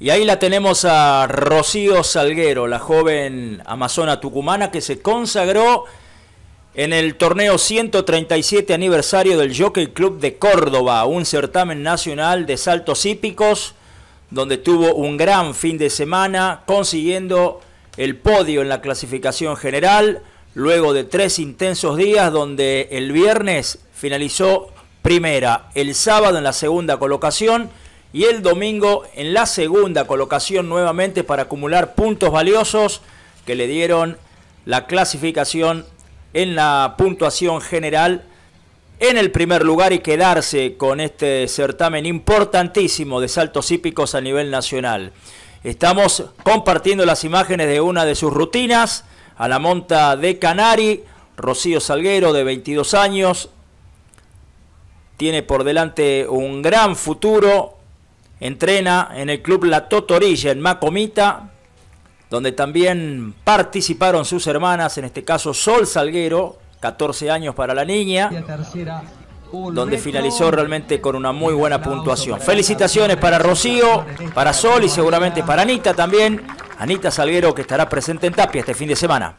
Y ahí la tenemos a Rocío Salguero, la joven amazona tucumana que se consagró en el torneo 137 aniversario del Jockey Club de Córdoba, un certamen nacional de saltos hípicos, donde tuvo un gran fin de semana consiguiendo el podio en la clasificación general, luego de tres intensos días donde el viernes finalizó primera, el sábado en la segunda colocación, y el domingo en la segunda colocación nuevamente para acumular puntos valiosos que le dieron la clasificación en la puntuación general en el primer lugar y quedarse con este certamen importantísimo de saltos hípicos a nivel nacional. Estamos compartiendo las imágenes de una de sus rutinas a la monta de Canari, Rocío Salguero de 22 años. Tiene por delante un gran futuro, Entrena en el club La Totorilla, en Macomita, donde también participaron sus hermanas, en este caso Sol Salguero, 14 años para la niña, donde finalizó realmente con una muy buena puntuación. Felicitaciones para Rocío, para Sol y seguramente para Anita también. Anita Salguero que estará presente en Tapia este fin de semana.